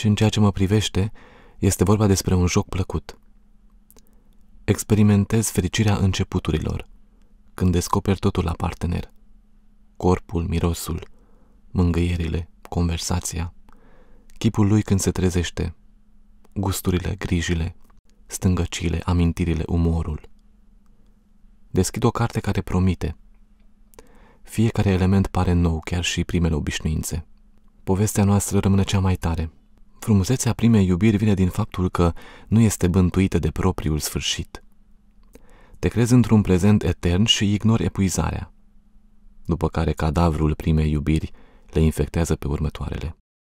și în ceea ce mă privește, este vorba despre un joc plăcut. Experimentez fericirea începuturilor, când descoper totul la partener. Corpul, mirosul, mângâierile, conversația, chipul lui când se trezește, gusturile, grijile, stângăcile, amintirile, umorul. Deschid o carte care promite. Fiecare element pare nou, chiar și primele obișnuințe. Povestea noastră rămâne cea mai tare – Frumusețea primei iubiri vine din faptul că nu este bântuită de propriul sfârșit. Te crezi într-un prezent etern și ignori epuizarea, după care cadavrul primei iubiri le infectează pe următoarele.